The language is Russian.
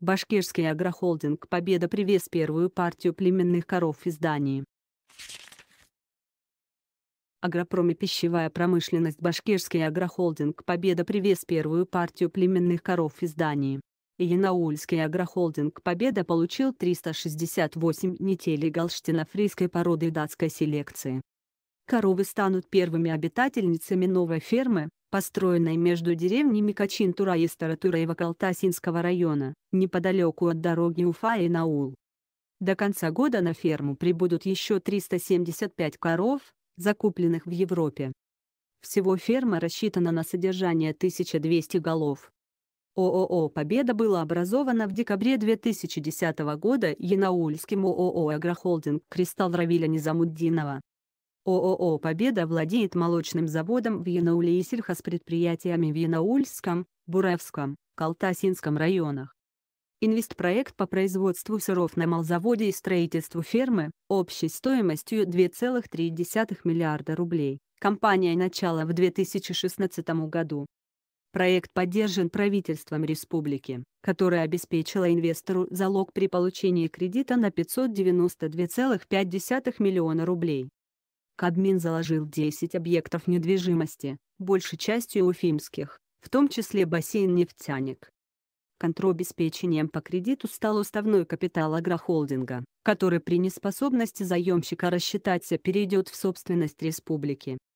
Башкирский агрохолдинг «Победа» привез первую партию племенных коров из Дании. Агропроме пищевая промышленность Башкирский агрохолдинг «Победа» привез первую партию племенных коров из Дании. Янаульский агрохолдинг «Победа» получил 368 нетелей галштино-фрийской породы датской селекции. Коровы станут первыми обитательницами новой фермы, построенной между деревнями Качинтура и Старотура и Вакалтасинского района, неподалеку от дороги Уфа и Наул. До конца года на ферму прибудут еще 375 коров, закупленных в Европе. Всего ферма рассчитана на содержание 1200 голов. ООО «Победа» было образовано в декабре 2010 года Янаульским ООО «Агрохолдинг» Кристалл Равиля Низамуддинова. ООО «Победа» владеет молочным заводом в Янауле и сельхозпредприятиями в Янаульском, Бураевском, Калтасинском районах. Инвестпроект по производству сыров на малзаводе и строительству фермы, общей стоимостью 2,3 миллиарда рублей. Компания начала в 2016 году. Проект поддержан правительством республики, которое обеспечило инвестору залог при получении кредита на 592,5 миллиона рублей. Кадмин заложил 10 объектов недвижимости, большей частью уфимских, в том числе бассейн «Нефтяник». Контробеспечением по кредиту стал уставной капитал агрохолдинга, который при неспособности заемщика рассчитаться перейдет в собственность республики.